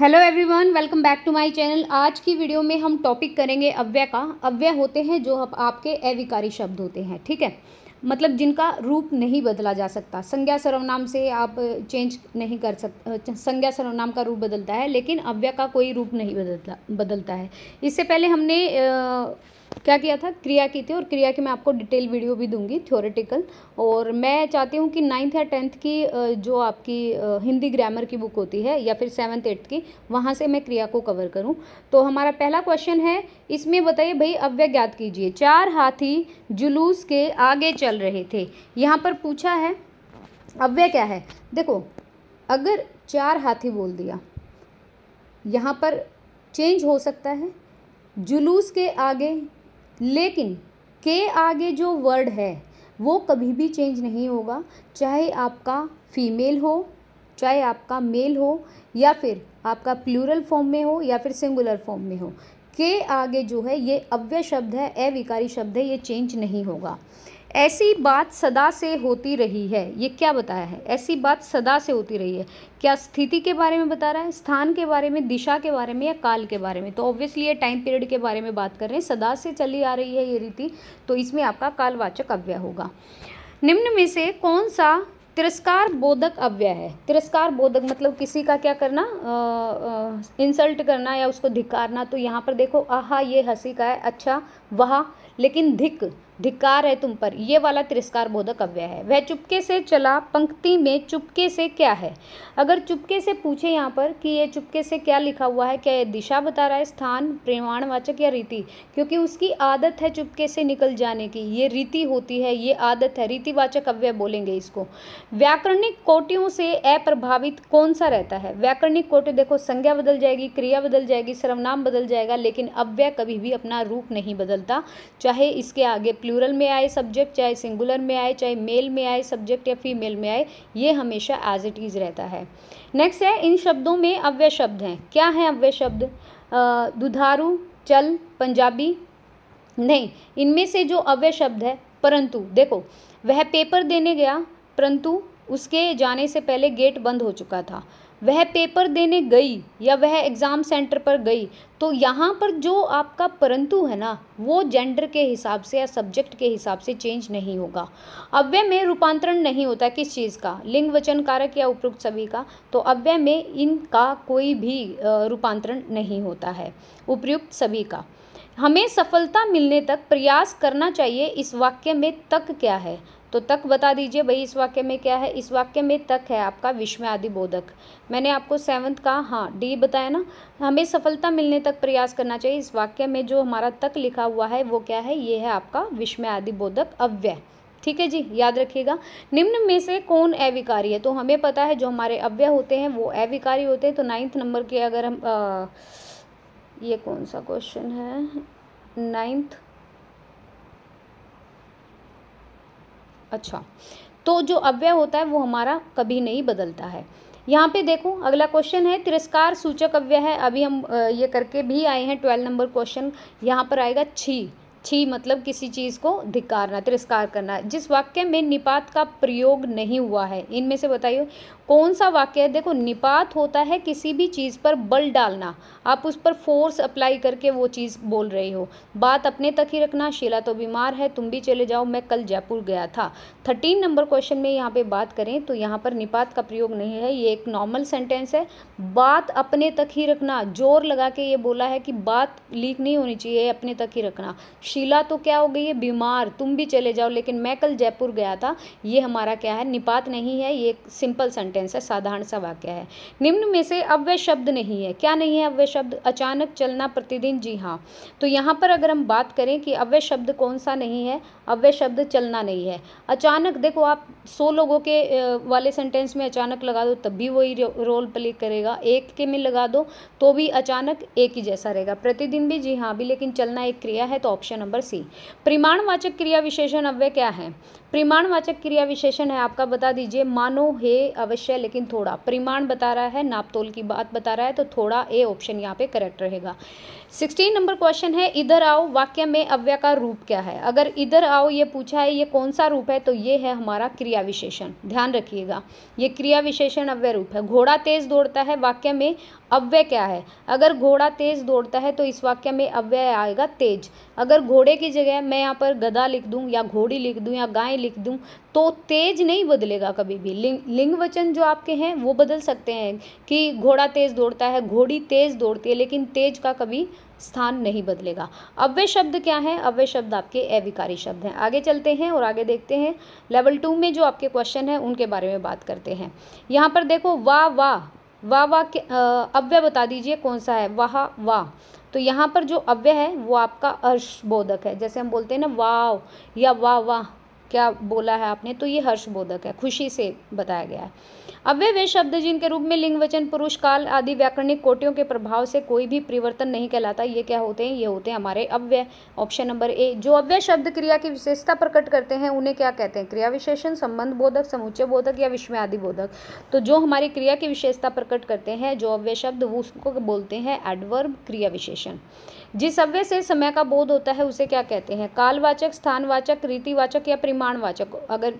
hello everyone welcome back to my channel आज की video में हम टॉपिक करेंगे अव्यय का अव्यय होते हैं जो आपके अविकारी शब्द होते हैं ठीक है मतलब जिनका रूप नहीं बदला जा सकता संज्ञा सर्वनाम से आप चेंज नहीं कर सकते संज्ञा सर्वनाम का रूप बदलता है लेकिन अव्यय का कोई रूप नहीं बदलता बदलता है इससे पहले हमने आ, क्या किया था क्रिया की थी और क्रिया की मैं आपको डिटेल वीडियो भी दूंगी थ्योरेटिकल और मैं चाहती हूँ कि नाइन्थ या टेंथ की जो आपकी हिंदी ग्रामर की बुक होती है या फिर सेवन्थ एट्थ की वहाँ से मैं क्रिया को कवर करूँ तो हमारा पहला क्वेश्चन है इसमें बताइए भाई अव्यय ज्ञात कीजिए चार हाथी जुलूस के आगे चल रहे थे यहाँ पर पूछा है अव्यय क्या है देखो अगर चार हाथी बोल दिया यहाँ पर चेंज हो सकता है जुलूस के आगे लेकिन के आगे जो वर्ड है वो कभी भी चेंज नहीं होगा चाहे आपका फीमेल हो चाहे आपका मेल हो या फिर आपका प्लूरल फॉर्म में हो या फिर सिंगुलर फॉर्म में हो के आगे जो है ये अव्य शब्द है अविकारी शब्द है ये चेंज नहीं होगा ऐसी बात सदा से होती रही है ये क्या बताया है ऐसी बात सदा से होती रही है क्या स्थिति के बारे में बता रहा है स्थान के बारे में दिशा के बारे में या काल के बारे में तो ऑब्वियसली ये टाइम पीरियड के बारे में बात कर रहे हैं सदा से चली आ रही है ये रीति तो इसमें आपका कालवाचक अव्यय होगा निम्न में से कौन सा तिरस्कार बोधक अव्यय है तिरस्कार बोधक मतलब किसी का क्या करना आ, आ, इंसल्ट करना या उसको धिकारना तो यहाँ पर देखो आहा ये हंसी का है अच्छा वहा लेकिन धिक धिकार है तुम पर ये वाला तिरस्कार बोधक अव्य है वह चुपके से चला पंक्ति में चुपके से क्या है अगर चुपके से पूछे यहाँ पर कि ये चुपके से क्या लिखा हुआ है क्या ये दिशा बता रहा है स्थान प्रमाणवाचक या रीति क्योंकि उसकी आदत है चुपके से निकल जाने की ये रीति होती है ये आदत है रीतिवाचक अव्यय बोलेंगे इसको व्याकरणिक कोटियों से अप्रभावित कौन सा रहता है व्याकरणिक कोटि देखो संज्ञा बदल जाएगी क्रिया बदल जाएगी सर्वनाम बदल जाएगा लेकिन अव्यय कभी भी अपना रूप नहीं बदलता चाहे इसके आगे प्लूरल में आए सब्जेक्ट चाहे सिंगुलर में आए चाहे मेल में आए सब्जेक्ट या फीमेल में आए ये हमेशा एज इट इज़ रहता है नेक्स्ट है इन शब्दों में अव्यय शब्द हैं क्या हैं अव्यय शब्द दुधारू चल पंजाबी नहीं इनमें से जो अव्यय शब्द है परंतु देखो वह पेपर देने गया परंतु उसके जाने से पहले गेट बंद हो चुका था वह पेपर देने गई या वह एग्ज़ाम सेंटर पर गई तो यहाँ पर जो आपका परंतु है ना वो जेंडर के हिसाब से या सब्जेक्ट के हिसाब से चेंज नहीं होगा अव्यय में रूपांतरण नहीं होता किस चीज़ का लिंग वचन कारक या उपयुक्त सभी का तो अव्यय में इनका कोई भी रूपांतरण नहीं होता है उपयुक्त सभी का हमें सफलता मिलने तक प्रयास करना चाहिए इस वाक्य में तक क्या है तो तक बता दीजिए भाई इस वाक्य में क्या है इस वाक्य में तक है आपका विश्व आदि बोधक मैंने आपको सेवन्थ का हाँ डी बताया ना हमें सफलता मिलने तक प्रयास करना चाहिए इस वाक्य में जो हमारा तक लिखा हुआ है वो क्या है ये है आपका विश्व आदि बोधक अव्यय ठीक है जी याद रखिएगा निम्न में से कौन अविकारी है तो हमें पता है जो हमारे अव्यय होते हैं वो अविकारी होते हैं तो नाइन्थ नंबर के अगर हम आ, ये कौन सा क्वेश्चन है नाइन्थ अच्छा तो जो अव्यय होता है वो हमारा कभी नहीं बदलता है यहाँ पे देखो अगला क्वेश्चन है तिरस्कार सूचक अव्यय है अभी हम ये करके भी आए हैं ट्वेल्व नंबर क्वेश्चन यहाँ पर आएगा छी छी मतलब किसी चीज़ को धिकारना तिरस्कार करना जिस वाक्य में निपात का प्रयोग नहीं हुआ है इनमें से बताइए कौन सा वाक्य है देखो निपात होता है किसी भी चीज़ पर बल डालना आप उस पर फोर्स अप्लाई करके वो चीज़ बोल रहे हो बात अपने तक ही रखना शीला तो बीमार है तुम भी चले जाओ मैं कल जयपुर गया था थर्टीन नंबर क्वेश्चन में यहाँ पे बात करें तो यहाँ पर निपात का प्रयोग नहीं है ये एक नॉर्मल सेंटेंस है बात अपने तक ही रखना जोर लगा के ये बोला है कि बात लीक नहीं होनी चाहिए अपने तक ही रखना शीला तो क्या हो गई है बीमार तुम भी चले जाओ लेकिन मैं कल जयपुर गया था ये हमारा क्या है निपात नहीं है ये सिंपल सेंटेंस है साधारण सा वाक्य है निम्न में से अव्य शब्द नहीं है क्या नहीं है अव्य शब्द अचानक चलना प्रतिदिन जी हाँ तो यहाँ पर अगर हम बात करें कि अव्य शब्द कौन सा नहीं है अब वह शब्द चलना नहीं है अचानक देखो आप सौ लोगों के वाले सेंटेंस में अचानक लगा दो तब भी वही रोल प्ले करेगा एक के में लगा दो तो भी अचानक एक ही जैसा रहेगा प्रतिदिन भी जी हाँ भी लेकिन चलना एक क्रिया है तो ऑप्शन नंबर सी परिमाणवाचक क्रिया विशेषण अव्यय क्या है परिमाणवाचक क्रिया विशेषण है आपका बता दीजिए मानो हे अवश्य लेकिन थोड़ा परिमाण बता रहा है नापतोल की बात बता रहा है तो थोड़ा ए ऑप्शन यहाँ पे करेक्ट रहेगा सिक्सटीन नंबर क्वेश्चन है इधर आओ वाक्य में अव्यय का रूप क्या है अगर इधर आओ ये पूछा है ये कौन सा रूप है तो ये है हमारा क्रिया विशेषण ध्यान रखिएगा ये क्रिया विशेषण अव्य रूप है घोड़ा तेज दौड़ता है वाक्य में अव्यय क्या है अगर घोड़ा तेज दौड़ता है तो इस वाक्य में अव्यय आएगा तेज अगर घोड़े की जगह मैं यहाँ पर गदा लिख दूँ या घोड़ी लिख दूँ या गाय लिख दूँ तो तेज नहीं बदलेगा कभी भी लिंग लिंग वचन जो आपके हैं वो बदल सकते हैं कि घोड़ा तेज़ दौड़ता है घोड़ी तेज़ दौड़ती है लेकिन तेज का कभी स्थान नहीं बदलेगा अव्य शब्द क्या है अव्य शब्द आपके अविकारी शब्द हैं आगे चलते हैं और आगे देखते हैं लेवल टू में जो आपके क्वेश्चन हैं उनके बारे में बात करते हैं यहाँ पर देखो वाह वाह वाह वाह के अव्यय बता दीजिए कौन सा है वाह वाह तो यहाँ पर जो अव्य है वो आपका अर्श बोधक है जैसे हम बोलते हैं ना वाव या वाह वाह क्या बोला है आपने तो ये हर्ष बोधक है खुशी से बताया गया है अब वे वे शब्द जिनके रूप में लिंग वचन पुरुष काल आदि व्याकरणिक कोटियों के प्रभाव से कोई भी परिवर्तन नहीं कहलाता ये क्या होते हैं ये होते हैं हमारे अव्यय ऑप्शन नंबर ए जो अव्यय शब्द क्रिया की विशेषता प्रकट करते हैं उन्हें क्या कहते हैं क्रिया विशेषण संबंध बोधक समुच्चय बोधक या आदि बोधक तो जो हमारी क्रिया की विशेषता प्रकट करते हैं जो अव्यय शब्द वो उसको बोलते हैं एडवर्ब क्रिया विशेषण जिस अव्यय से समय का बोध होता है उसे क्या कहते हैं कालवाचक स्थानवाचक रीतिवाचक या प्रिम परिमाणवाचक अगर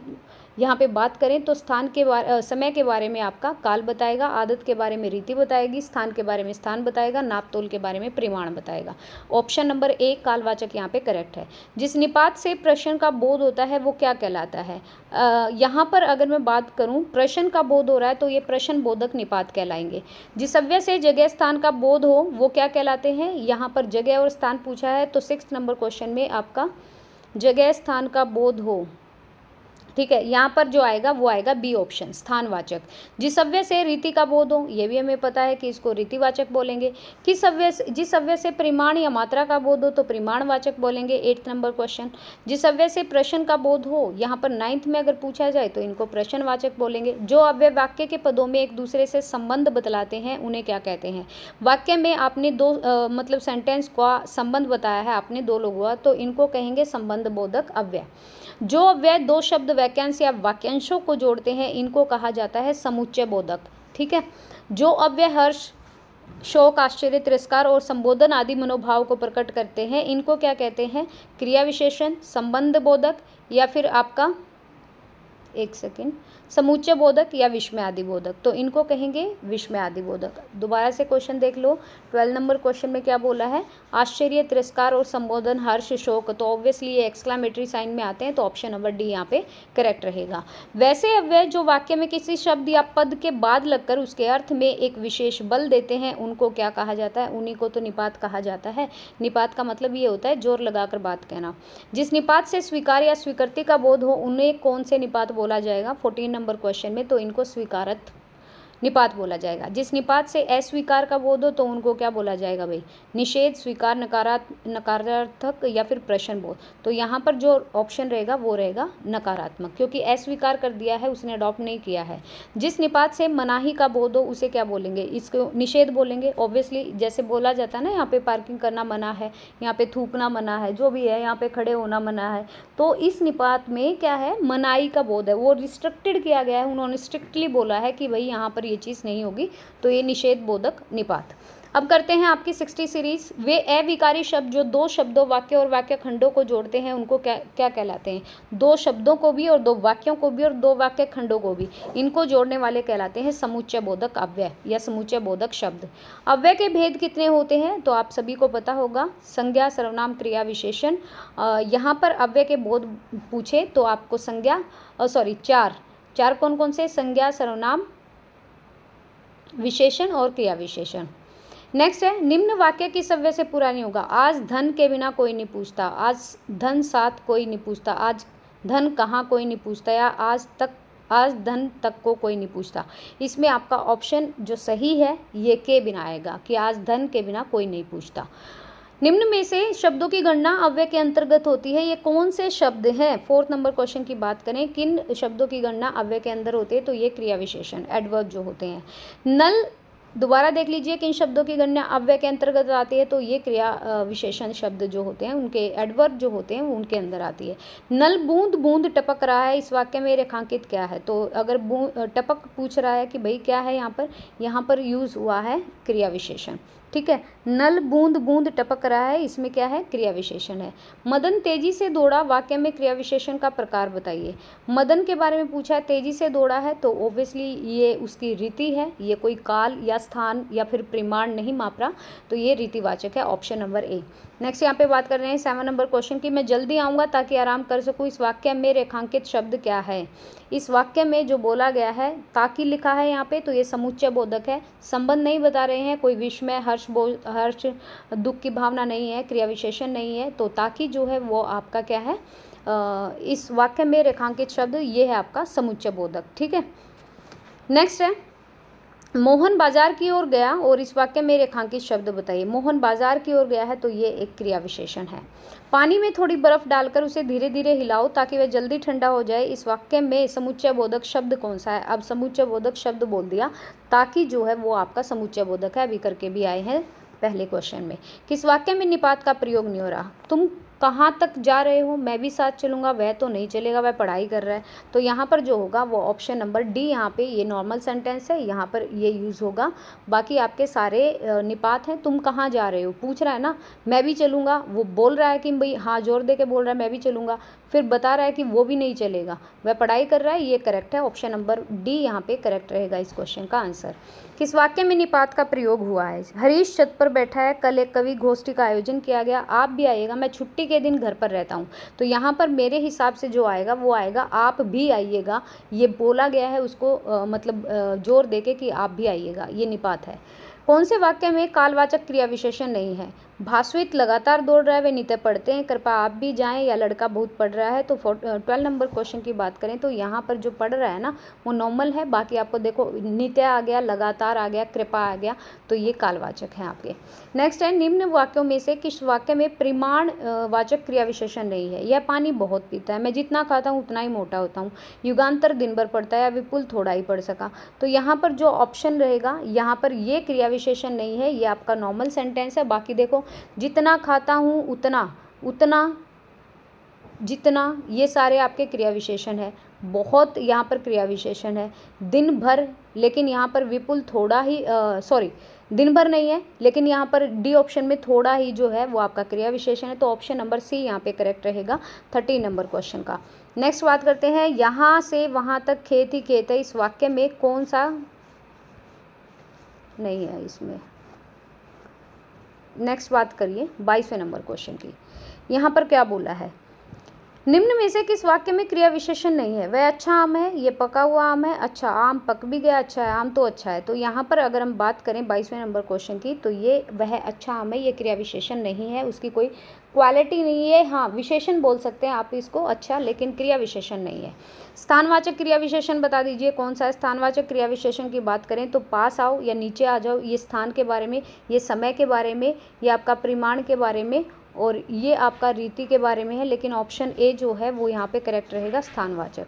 यहाँ पे बात करें तो स्थान के बारे समय के बारे में आपका काल बताएगा आदत के बारे में रीति बताएगी स्थान के बारे में स्थान बताएगा नापतोल के बारे में परिमाण बताएगा ऑप्शन नंबर एक कालवाचक यहाँ पे करेक्ट है जिस निपात से प्रश्न का बोध होता है वो क्या कहलाता है यहाँ पर अगर मैं बात करूँ प्रश्न का बोध हो रहा है तो ये प्रश्न बोधक निपात कहलाएंगे जिस अव्य से जगह स्थान का बोध हो वो क्या कहलाते हैं यहाँ पर जगह और स्थान पूछा है तो सिक्स नंबर क्वेश्चन में आपका जगह स्थान का बोध हो ठीक है यहाँ पर जो आएगा वो आएगा बी ऑप्शन स्थानवाचक जिस अव्य से रीति का बोध हो ये भी हमें पता है कि इसको रीतिवाचक बोलेंगे किस सव्य जिस सव्य से परिमाण या मात्रा का बोध हो तो परिमाणवाचक बोलेंगे एट्थ नंबर क्वेश्चन जिस सव्य से प्रश्न का बोध हो यहाँ पर नाइन्थ में अगर पूछा जाए तो इनको प्रश्नवाचक बोलेंगे जो अव्य वाक्य के पदों में एक दूसरे से संबंध बतलाते हैं उन्हें क्या कहते हैं वाक्य में आपने दो मतलब सेंटेंस का संबंध बताया है आपने दो लोगों का तो इनको कहेंगे संबंध बोधक अव्यय जो अव्यय दो शब्द वैक्यांश या वाक्यांशों को जोड़ते हैं इनको कहा जाता है समुच्चय बोधक ठीक है जो अव्यय हर्ष शोक आश्चर्य तिरस्कार और संबोधन आदि मनोभाव को प्रकट करते हैं इनको क्या कहते हैं क्रिया विशेषण संबंध बोधक या फिर आपका एक सेकेंड समूचे बोधक या विश्व आदि बोधक तो इनको कहेंगे विश्व आदि बोधक दोबारा से क्वेश्चन देख लो ट्वेल्व नंबर क्वेश्चन में क्या बोला है आश्चर्य तिरस्कार और संबोधन हर्ष शोक तो ऑब्वियसली ये एक्सक्लामेटरी साइन में आते हैं तो ऑप्शन नंबर डी यहाँ पे करेक्ट रहेगा वैसे अव्यय जो वाक्य में किसी शब्द या पद के बाद लगकर उसके अर्थ में एक विशेष बल देते हैं उनको क्या कहा जाता है उन्हीं को तो निपात कहा जाता है निपात का मतलब ये होता है जोर लगाकर बात कहना जिस निपात से स्वीकार या स्वीकृति का बोध हो उन्हें कौन से निपात बोला जाएगा फोर्टीन नंबर क्वेश्चन में तो इनको स्वीकारत निपात बोला जाएगा जिस निपात से अस्वीकार का बोध हो तो उनको क्या बोला जाएगा भाई निषेध स्वीकार नकारात्मक नकारार्थक या फिर प्रश्न बोध तो यहाँ पर जो ऑप्शन रहेगा वो रहेगा नकारात्मक क्योंकि अस्वीकार कर दिया है उसने अडॉप्ट नहीं किया है जिस निपात से मनाही का बोध हो उसे क्या बोलेंगे इसको निषेध बोलेंगे ऑब्वियसली जैसे बोला जाता है ना यहाँ पे पार्किंग करना मना है यहाँ पे थूकना मना है जो भी है यहाँ पे खड़े होना मना है तो इस निपात में क्या है मनाही का बोध है वो रिस्ट्रिक्टेड किया गया है उन्होंने स्ट्रिक्टली बोला है कि भाई यहाँ पर ये चीज़ नहीं होगी तो ये निषेध बोधक निपात अब करते हैं आपकी सिक्सटी सीरीज वे अविकारी शब्द जो दो शब्दों वाक्य और वाक्य खंडों को जोड़ते हैं उनको क्या क्या कहलाते हैं दो शब्दों को भी और दो वाक्यों को भी और दो वाक्य खंडों को भी इनको जोड़ने वाले कहलाते हैं समुच्चय बोधक अव्यय या समुच्चय बोधक शब्द अव्यय के भेद कितने होते हैं तो आप सभी को पता होगा संज्ञा सर्वनाम क्रिया विशेषण यहाँ पर अव्यय के बोध पूछे तो आपको संज्ञा सॉरी चार चार कौन कौन से संज्ञा सर्वनाम विशेषण और क्रिया विशेषण नेक्स्ट है निम्न वाक्य की सव्य से पूरा नहीं होगा आज धन के बिना कोई नहीं पूछता आज धन साथ कोई नहीं पूछता आज धन कहाँ कोई नहीं पूछता या आज तक आज धन तक को कोई नहीं पूछता इसमें आपका ऑप्शन जो सही है ये के बिना आएगा कि आज धन के बिना कोई नहीं पूछता निम्न में से शब्दों की गणना अव्यय के अंतर्गत होती है ये कौन से शब्द हैं फोर्थ नंबर क्वेश्चन की बात करें किन शब्दों की गणना अव्यय के अंदर होती है तो ये क्रिया विशेषण एडवर्ब जो होते हैं नल दोबारा देख लीजिए किन शब्दों की गणना अव्यय के अंतर्गत आती है तो ये क्रिया विशेषण शब्द जो होते हैं उनके एडवर्ब जो होते हैं उनके अंदर आती है नल बूंद बूंद टपक रहा है इस वाक्य में रेखांकित क्या है तो अगर टपक पूछ रहा है कि भाई क्या है यहाँ पर यहाँ पर यूज़ हुआ है क्रिया विशेषण ठीक है नल बूंद बूंद टपक रहा है इसमें क्या है क्रिया विशेषण है मदन तेजी से दौड़ा वाक्य में क्रिया विशेषण का प्रकार बताइए मदन के बारे में पूछा है तेजी से दौड़ा है तो ओब्वियसली ये उसकी रीति है ये कोई काल या स्थान या फिर परिमाण नहीं माप रहा तो ये रीतिवाचक है ऑप्शन नंबर ए नेक्स्ट यहाँ पे बात कर रहे हैं सेवन नंबर क्वेश्चन की मैं जल्दी आऊँगा ताकि आराम कर सकूँ इस वाक्य में रेखांकित शब्द क्या है इस वाक्य में जो बोला गया है ताकि लिखा है यहाँ पे तो ये समुच्चय बोधक है संबंध नहीं बता रहे हैं कोई में हर्ष बो हर्ष दुख की भावना नहीं है क्रिया विशेषण नहीं है तो ताकि जो है वो आपका क्या है इस वाक्य में रेखांकित शब्द ये है आपका समुच्चय बोधक ठीक है नेक्स्ट है मोहन बाजार की ओर गया और इस वाक्य में रेखांकित शब्द बताइए मोहन बाजार की ओर गया है तो ये एक क्रिया विशेषण है पानी में थोड़ी बर्फ डालकर उसे धीरे धीरे हिलाओ ताकि वह जल्दी ठंडा हो जाए इस वाक्य में समुच्चय बोधक शब्द कौन सा है अब समुच्चय बोधक शब्द बोल दिया ताकि जो है वो आपका समुच्चय बोधक है अभी करके भी आए हैं पहले क्वेश्चन में किस वाक्य में निपात का प्रयोग नहीं हो रहा तुम कहाँ तक जा रहे हो मैं भी साथ चलूँगा वह तो नहीं चलेगा वह पढ़ाई कर रहा है तो यहाँ पर जो होगा वो ऑप्शन नंबर डी यहाँ पे ये नॉर्मल सेंटेंस है यहाँ पर ये यूज़ होगा बाकी आपके सारे निपात हैं तुम कहाँ जा रहे हो पूछ रहा है ना मैं भी चलूँगा वो बोल रहा है कि भाई हाँ जोर दे के बोल रहा है मैं भी चलूँगा फिर बता रहा है कि वो भी नहीं चलेगा वह पढ़ाई कर रहा है ये करेक्ट है ऑप्शन नंबर डी यहाँ पे करेक्ट रहेगा इस क्वेश्चन का आंसर किस वाक्य में निपात का प्रयोग हुआ है हरीश छत पर बैठा है कल एक कवि गोष्ठी का आयोजन किया गया आप भी आइएगा मैं छुट्टी के दिन घर पर रहता हूँ तो यहाँ पर मेरे हिसाब से जो आएगा वो आएगा आप भी आइएगा ये बोला गया है उसको आ, मतलब जोर दे के कि आप भी आइएगा ये निपात है कौन से वाक्य में कालवाचक क्रिया विशेषण नहीं है भास्वित लगातार दौड़ रहा है वे नीते पढ़ते हैं कृपा आप भी जाएं या लड़का बहुत पढ़ रहा है तो ट्वेल्व नंबर क्वेश्चन की बात करें तो यहाँ पर जो पढ़ रहा है ना वो नॉर्मल है बाकी आपको देखो नित्य आ गया लगातार आ गया कृपा आ गया तो ये कालवाचक है आपके नेक्स्ट है निम्न वाक्यों में से किस वाक्य में प्रमाण वाचक क्रिया विशेषण नहीं है यह पानी बहुत पीता है मैं जितना खाता हूँ उतना ही मोटा होता हूँ युगान्तर दिन भर पड़ता है या विपुल थोड़ा ही पढ़ सका तो यहाँ पर जो ऑप्शन रहेगा यहाँ पर ये क्रिया विशेषण नहीं है ये आपका नॉर्मल सेंटेंस है बाकी देखो जितना खाता हूँ उतना उतना जितना ये सारे आपके क्रिया विशेषण है बहुत यहाँ पर क्रिया विशेषण है दिन भर लेकिन यहाँ पर विपुल थोड़ा ही सॉरी दिन भर नहीं है लेकिन यहाँ पर डी ऑप्शन में थोड़ा ही जो है वो आपका क्रिया विशेषण है तो ऑप्शन नंबर सी यहाँ पे करेक्ट रहेगा थर्टी नंबर क्वेश्चन का नेक्स्ट बात करते हैं यहाँ से वहाँ तक खेत ही खेत है इस वाक्य में कौन सा नहीं है इसमें नेक्स्ट बात करिए बाईसवें नंबर क्वेश्चन की यहाँ पर क्या बोला है निम्न में से किस वाक्य में क्रिया विशेषण नहीं है वह अच्छा आम है ये पका हुआ आम है अच्छा आम पक भी गया अच्छा है आम तो अच्छा है तो यहाँ पर अगर हम बात करें बाईसवें नंबर क्वेश्चन की तो ये वह अच्छा आम है ये क्रिया विशेषण नहीं है उसकी कोई क्वालिटी नहीं है हाँ विशेषण बोल सकते हैं आप इसको अच्छा लेकिन क्रिया विशेषण नहीं है स्थानवाचक क्रिया विशेषण बता दीजिए कौन सा है स्थानवाचक क्रिया विशेषण की बात करें तो पास आओ या नीचे आ जाओ ये स्थान के बारे में ये समय के बारे में या आपका परिमाण के बारे में और ये आपका रीति के बारे में है लेकिन ऑप्शन ए जो है वो यहाँ पे करेक्ट रहेगा स्थानवाचक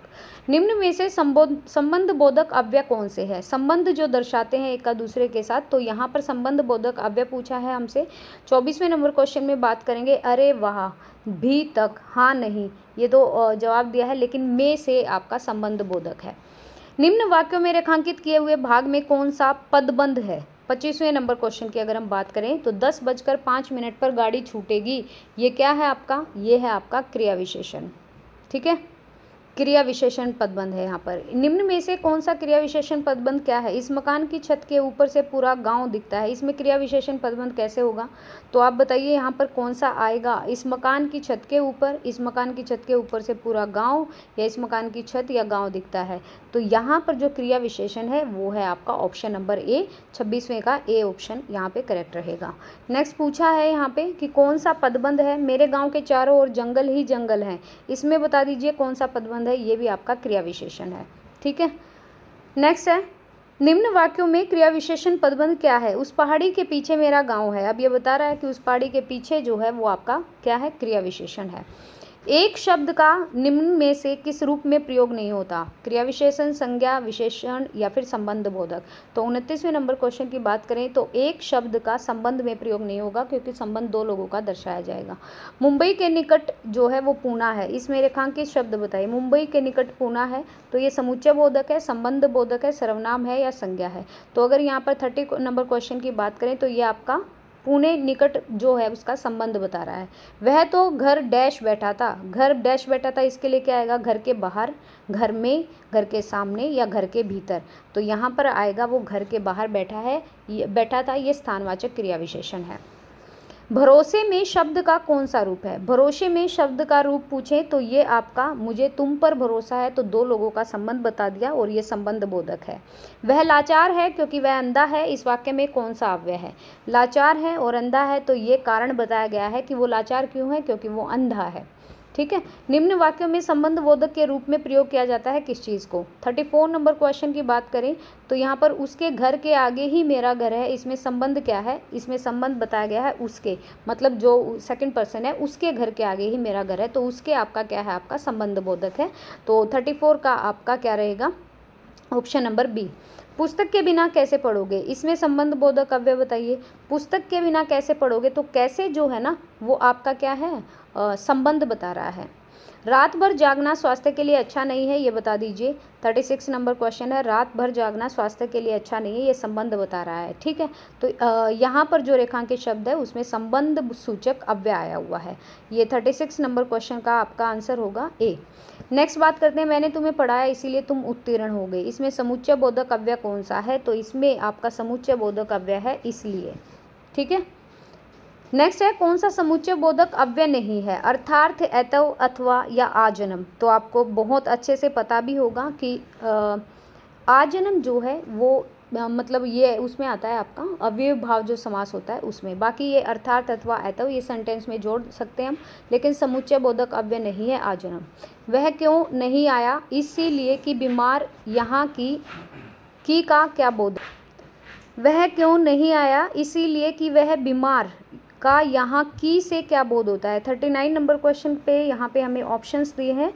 निम्न में से संबोध संबंध बोधक अव्यय कौन से है संबंध जो दर्शाते हैं एक का दूसरे के साथ तो यहाँ पर संबंध बोधक अव्यय पूछा है हमसे चौबीसवें नंबर क्वेश्चन में बात करेंगे अरे वाह भी तक हाँ नहीं ये तो जवाब दिया है लेकिन मे से आपका संबंध बोधक है निम्न वाक्यों में रेखांकित किए हुए भाग में कौन सा पदबंध है पच्चीसवें नंबर क्वेश्चन की अगर हम बात करें तो दस बजकर पाँच मिनट पर गाड़ी छूटेगी ये क्या है आपका ये है आपका क्रिया विशेषण ठीक है क्रिया विशेषण पदबंध है यहाँ पर निम्न में से कौन सा क्रिया विशेषण पदबंध क्या है इस मकान की छत के ऊपर से पूरा गांव दिखता है इसमें क्रिया विशेषण पदबंध कैसे होगा तो आप बताइए यहाँ पर कौन सा आएगा इस मकान की छत के ऊपर इस मकान की छत के ऊपर से पूरा गांव या इस मकान की छत या गाँव दिखता है तो यहाँ पर जो क्रिया विशेषण है वो है आपका ऑप्शन नंबर ए छब्बीसवें का ए ऑप्शन यहाँ पर करेक्ट रहेगा नेक्स्ट पूछा है यहाँ पर कि कौन सा पदबंध है मेरे गाँव के चारों ओर जंगल ही जंगल है इसमें बता दीजिए कौन सा पदबंध संबंध है ये भी आपका क्रिया विशेषण है ठीक है नेक्स्ट है निम्न वाक्यों में क्रिया विशेषण पदबंध क्या है उस पहाड़ी के पीछे मेरा गांव है अब ये बता रहा है कि उस पहाड़ी के पीछे जो है वो आपका क्या है क्रिया विशेषण है एक शब्द का निम्न में से किस रूप में प्रयोग नहीं होता क्रिया विशेषण संज्ञा विशेषण या फिर संबंध बोधक तो उनतीसवें नंबर क्वेश्चन की बात करें तो एक शब्द का संबंध में प्रयोग नहीं होगा क्योंकि संबंध दो लोगों का दर्शाया जाएगा मुंबई के निकट जो है वो पूना है इसमें रेखांकित शब्द बताइए मुंबई के निकट पूना है तो ये समुच्चय बोधक है संबंध बोधक है सर्वनाम है या संज्ञा है तो अगर यहाँ पर थर्टी नंबर क्वेश्चन की बात करें तो ये आपका पुणे निकट जो है उसका संबंध बता रहा है वह तो घर डैश बैठा था घर डैश बैठा था इसके लिए क्या आएगा घर के बाहर घर में घर के सामने या घर के भीतर तो यहाँ पर आएगा वो घर के बाहर बैठा है बैठा था ये स्थानवाचक क्रिया विशेषण है भरोसे में शब्द का कौन सा रूप है भरोसे में शब्द का रूप पूछें तो ये आपका मुझे तुम पर भरोसा है तो दो लोगों का संबंध बता दिया और ये संबंध बोधक है वह लाचार है क्योंकि वह अंधा है इस वाक्य में कौन सा अव्यय है लाचार है और अंधा है तो ये कारण बताया गया है कि वो लाचार क्यों है क्योंकि वो अंधा है ठीक है निम्न वाक्यों में संबंध बोधक के रूप में प्रयोग किया जाता है किस चीज़ को थर्टी फोर नंबर क्वेश्चन की बात करें तो यहाँ पर उसके घर के आगे ही मेरा घर है इसमें संबंध क्या है इसमें संबंध बताया गया है उसके मतलब जो सेकंड पर्सन है उसके घर के आगे ही मेरा घर है तो उसके आपका क्या है आपका संबंध बोधक है तो थर्टी फोर का आपका क्या रहेगा ऑप्शन नंबर बी पुस्तक के बिना कैसे पढ़ोगे इसमें संबंध बोधक काव्य बताइए पुस्तक के बिना कैसे पढ़ोगे तो कैसे जो है ना वो आपका क्या है संबंध बता रहा है रात भर जागना स्वास्थ्य के लिए अच्छा नहीं है ये बता दीजिए थर्टी सिक्स नंबर क्वेश्चन है रात भर जागना स्वास्थ्य के लिए अच्छा नहीं है ये संबंध बता रहा है ठीक है तो यहाँ पर जो रेखांकित शब्द है उसमें संबंध सूचक अव्यय आया हुआ है ये थर्टी सिक्स नंबर क्वेश्चन का आपका आंसर होगा ए नेक्स्ट बात करते हैं मैंने तुम्हें पढ़ाया इसीलिए तुम उत्तीर्ण हो गए इसमें समुच्चय बोधक अव्यय कौन सा है तो इसमें आपका समुच्चय बोधक अव्यय है इसलिए ठीक है नेक्स्ट है कौन सा समुच्चय बोधक अव्यय नहीं है अर्थार्थ एतव अथवा या आजन्म तो आपको बहुत अच्छे से पता भी होगा कि आजन्म जो है वो मतलब ये उसमें आता है आपका अव्यय भाव जो समास होता है उसमें बाकी ये अर्थार्थ अथवा ऐतव ये सेंटेंस में जोड़ सकते हैं हम लेकिन समुच्चय बोधक अव्यय नहीं है आजन्म वह क्यों नहीं आया इसीलिए कि बीमार यहाँ की की का क्या बोध वह क्यों नहीं आया इसीलिए कि वह बीमार का यहाँ की से क्या बोध होता है थर्टी नाइन नंबर क्वेश्चन पे यहाँ पे हमें ऑप्शंस दिए हैं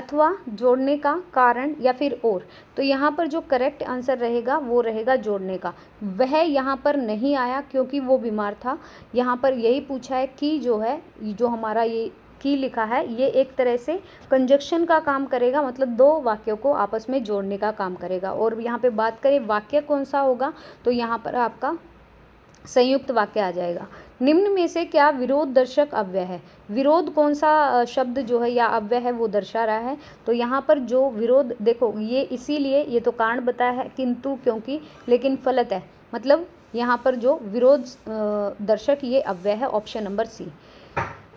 अथवा जोड़ने का कारण या फिर और तो यहाँ पर जो करेक्ट आंसर रहेगा वो रहेगा जोड़ने का वह यहाँ पर नहीं आया क्योंकि वो बीमार था यहाँ पर यही पूछा है कि जो है जो हमारा ये की लिखा है ये एक तरह से कंजक्शन का काम करेगा मतलब दो वाक्यों को आपस में जोड़ने का काम करेगा और यहाँ पे बात करें वाक्य कौन सा होगा तो यहाँ पर आपका संयुक्त वाक्य आ जाएगा निम्न में से क्या विरोध दर्शक अव्यय है विरोध कौन सा शब्द जो है या अव्यय है वो दर्शा रहा है तो यहाँ पर जो विरोध देखो ये इसीलिए ये तो कारण बताया है किंतु क्योंकि लेकिन फलत है मतलब यहाँ पर जो विरोध दर्शक ये अव्यय है option number C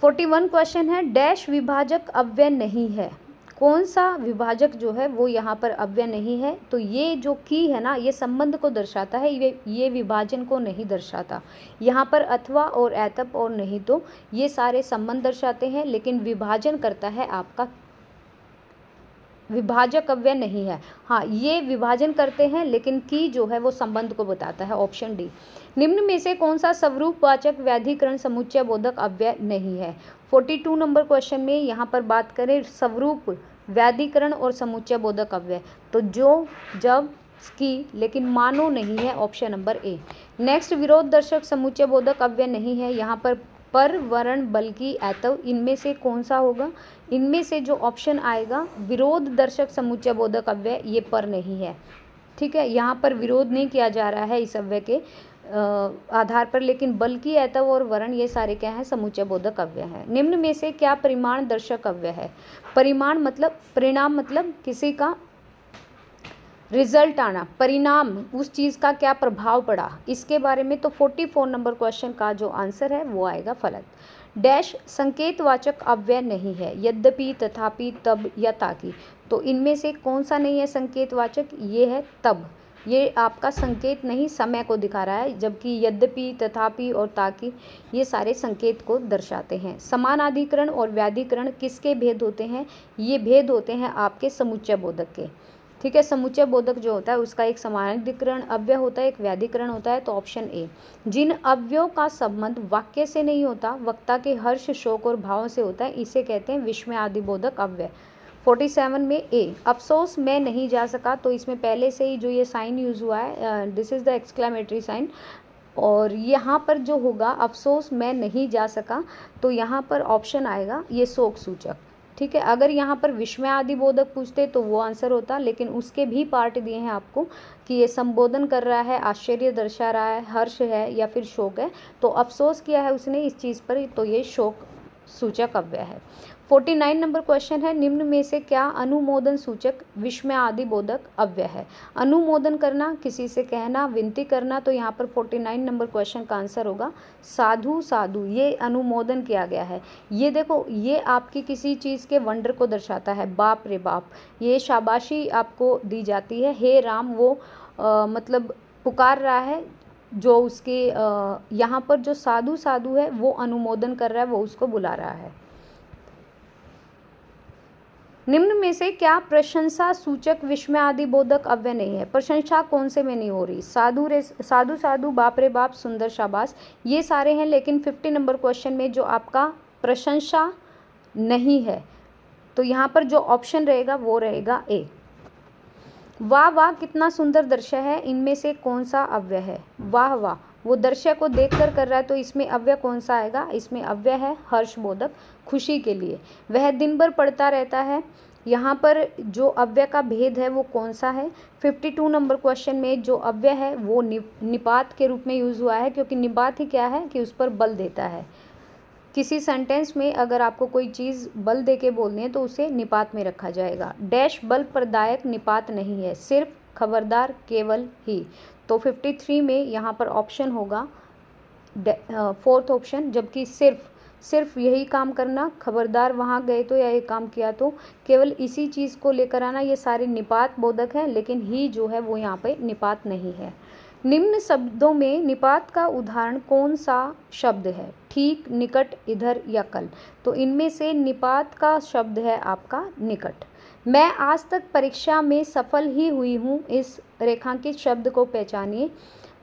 forty one question है डैश विभाजक अव्यय नहीं है कौन सा विभाजक जो है वो यहाँ पर अव्यय नहीं है तो ये जो की है ना ये संबंध को दर्शाता है ये ये विभाजन को नहीं दर्शाता यहाँ पर अथवा और ऐतप और नहीं तो ये सारे संबंध दर्शाते हैं लेकिन विभाजन करता है आपका विभाजक अव्यय नहीं है हाँ ये विभाजन करते हैं लेकिन की जो है वो संबंध को बताता है ऑप्शन डी निम्न में से कौन सा स्वरूप वाचक व्याधिकरण समुच्चय बोधक अव्यय नहीं है 42 नंबर क्वेश्चन में यहाँ पर बात करें स्वरूप व्याधिकरण और समुच्चय बोधक अव्यय तो जो जब की लेकिन मानो नहीं है ऑप्शन नंबर ए नेक्स्ट विरोध दर्शक समुच्चय बोधक अव्यय नहीं है यहाँ पर पर वर्ण बल्कि ऐतव इनमें से कौन सा होगा इनमें से जो ऑप्शन आएगा विरोध दर्शक समुच्चय बोधक अव्यय ये पर नहीं है ठीक है यहाँ पर विरोध नहीं किया जा रहा है इस अव्यय के आधार पर लेकिन बल्कि ऐतव और वर्ण ये सारे क्या हैं समुच्चय बोधक अव्यय हैं निम्न में से क्या परिमाण दर्शक अव्यय है परिमाण मतलब परिणाम मतलब किसी का रिजल्ट आना परिणाम उस चीज़ का क्या प्रभाव पड़ा इसके बारे में तो 44 नंबर क्वेश्चन का जो आंसर है वो आएगा फलत डैश संकेतवाचक अव्यय नहीं है यद्यपि तथापि तब या ताकि तो इनमें से कौन सा नहीं है संकेतवाचक ये है तब ये आपका संकेत नहीं समय को दिखा रहा है जबकि यद्यपि तथापि और ताकि ये सारे संकेत को दर्शाते हैं समानाधिकरण और व्याधिकरण किसके भेद होते हैं ये भेद होते हैं आपके समुच्चय बोधक के ठीक है समुच्चय बोधक जो होता है उसका एक समानिकरण अव्य होता है एक व्याधिकरण होता है तो ऑप्शन ए जिन अव्ययों का संबंध वाक्य से नहीं होता वक्ता के हर्ष शोक और भावों से होता है इसे कहते हैं विश्व आदि बोधक अव्यय 47 में ए अफसोस मैं नहीं जा सका तो इसमें पहले से ही जो ये साइन यूज़ हुआ है this is the exclamatory sign और यहाँ पर जो होगा अफसोस मैं नहीं जा सका तो यहाँ पर ऑप्शन आएगा ये शोक सूचक ठीक है अगर यहाँ पर विस्मय आदि बोधक पूछते तो वो आंसर होता लेकिन उसके भी पार्ट दिए हैं आपको कि ये संबोधन कर रहा है आश्चर्य दर्शा रहा है हर्ष है या फिर शोक है तो अफसोस किया है उसने इस चीज़ पर तो ये शोक सूचक अव्य है फोर्टी नाइन नंबर क्वेश्चन है निम्न में से क्या अनुमोदन सूचक विश्व आदि बोधक अव्यय है अनुमोदन करना किसी से कहना विनती करना तो यहाँ पर फोर्टी नाइन नंबर क्वेश्चन का आंसर होगा साधु साधु ये अनुमोदन किया गया है ये देखो ये आपकी किसी चीज़ के वंडर को दर्शाता है बाप रे बाप ये शाबाशी आपको दी जाती है हे राम वो आ, मतलब पुकार रहा है जो उसके यहाँ पर जो साधु साधु है वो अनुमोदन कर रहा है वो उसको बुला रहा है निम्न में से क्या प्रशंसा सूचक विश्व आदि बोधक अव्य नहीं है प्रशंसा कौन से में नहीं हो रही साधु रे साधु साधु बाप रे बाप सुंदर शाबाश ये सारे हैं लेकिन फिफ्टी नंबर क्वेश्चन में जो आपका प्रशंसा नहीं है तो यहाँ पर जो ऑप्शन रहेगा वो रहेगा ए वाह वाह कितना सुंदर दृश्य है इनमें से कौन सा अव्यय है वाह वाह वो दृश्य को देखकर कर रहा है तो इसमें अव्यय कौन सा आएगा इसमें अव्यय है हर्ष बोधक खुशी के लिए वह दिन भर पढ़ता रहता है यहाँ पर जो अव्यय का भेद है वो कौन सा है 52 नंबर क्वेश्चन में जो अव्यय है वो निपात के रूप में यूज़ हुआ है क्योंकि निपात ही क्या है कि उस पर बल देता है किसी सेंटेंस में अगर आपको कोई चीज़ बल दे के बोलनी है तो उसे निपात में रखा जाएगा डैश बल प्रदायक निपात नहीं है सिर्फ खबरदार केवल ही तो 53 में यहाँ पर ऑप्शन होगा फोर्थ ऑप्शन जबकि सिर्फ सिर्फ यही काम करना खबरदार वहाँ गए तो या ये काम किया तो केवल इसी चीज़ को लेकर आना ये सारे निपात बोधक है लेकिन ही जो है वो यहाँ पे निपात नहीं है निम्न शब्दों में निपात का उदाहरण कौन सा शब्द है ठीक निकट इधर या कल तो इनमें से निपात का शब्द है आपका निकट मैं आज तक परीक्षा में सफल ही हुई हूँ इस रेखांकित शब्द को पहचानिए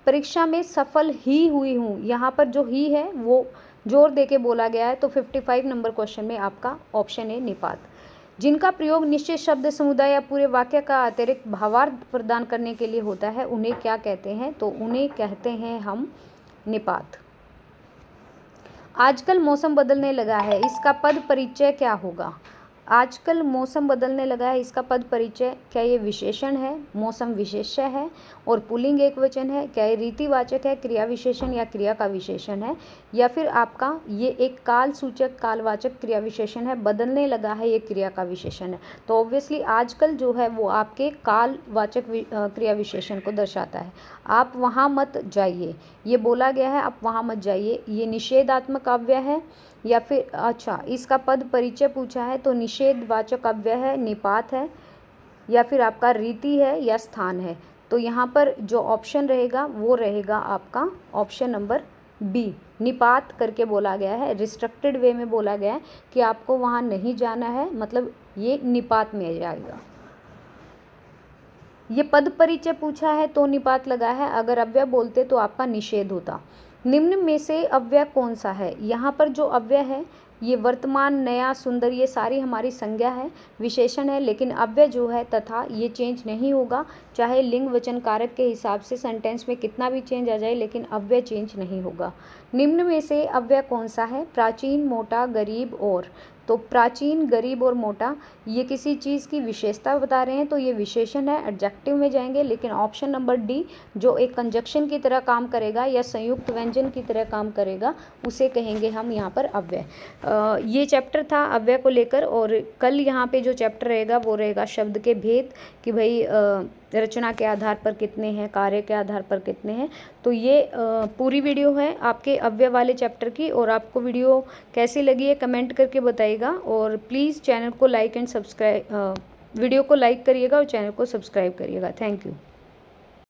परीक्षा में सफल ही हुई हूँ यहाँ पर जो ही है वो जोर देके बोला गया है तो 55 नंबर क्वेश्चन में आपका ऑप्शन है निपात जिनका प्रयोग निश्चित शब्द समुदाय या पूरे वाक्य का अतिरिक्त भावार्थ प्रदान करने के लिए होता है उन्हें क्या कहते हैं तो उन्हें कहते हैं हम निपात आजकल मौसम बदलने लगा है इसका पद परिचय क्या होगा आजकल मौसम बदलने लगा है इसका पद परिचय क्या ये विशेषण है मौसम विशेष्य है और पुलिंग एक वचन है क्या ये रीतिवाचक है क्रिया विशेषण या क्रिया का विशेषण है या फिर आपका ये एक काल सूचक कालवाचक क्रिया विशेषण है बदलने लगा है ये क्रिया का विशेषण है तो ऑब्वियसली आजकल जो है वो आपके कालवाचक क्रिया विशेषण को दर्शाता है आप वहाँ मत जाइए ये बोला गया है आप वहाँ मत जाइए ये निषेधात्मक काव्य है या फिर अच्छा इसका पद परिचय पूछा है तो निषेधवाचक अव्यय है निपात है या फिर आपका रीति है या स्थान है तो यहाँ पर जो ऑप्शन रहेगा वो रहेगा आपका ऑप्शन नंबर बी निपात करके बोला गया है रिस्ट्रक्टेड वे में बोला गया है कि आपको वहाँ नहीं जाना है मतलब ये निपात में जाएगा ये पद परिचय पूछा है तो निपात लगा है अगर अव्यय बोलते तो आपका निषेध होता निम्न में से अव्यय कौन सा है यहाँ पर जो अव्यय है ये वर्तमान नया सुंदर ये सारी हमारी संज्ञा है विशेषण है लेकिन अव्यय जो है तथा ये चेंज नहीं होगा चाहे लिंग वचन कारक के हिसाब से सेंटेंस में कितना भी चेंज आ जाए लेकिन अव्यय चेंज नहीं होगा निम्न में से अव्यय कौन सा है प्राचीन मोटा गरीब और तो प्राचीन गरीब और मोटा ये किसी चीज़ की विशेषता बता रहे हैं तो ये विशेषण है एडजेक्टिव में जाएंगे लेकिन ऑप्शन नंबर डी जो एक कंजक्शन की तरह काम करेगा या संयुक्त व्यंजन की तरह काम करेगा उसे कहेंगे हम यहाँ पर अव्यय ये चैप्टर था अव्यय को लेकर और कल यहाँ पे जो चैप्टर रहेगा वो रहेगा शब्द के भेद कि भाई आ, रचना के आधार पर कितने हैं कार्य के आधार पर कितने हैं तो ये पूरी वीडियो है आपके अव्यय वाले चैप्टर की और आपको वीडियो कैसी लगी है कमेंट करके बताइएगा और प्लीज़ चैनल को लाइक एंड सब्सक्राइब वीडियो को लाइक करिएगा और चैनल को सब्सक्राइब करिएगा थैंक यू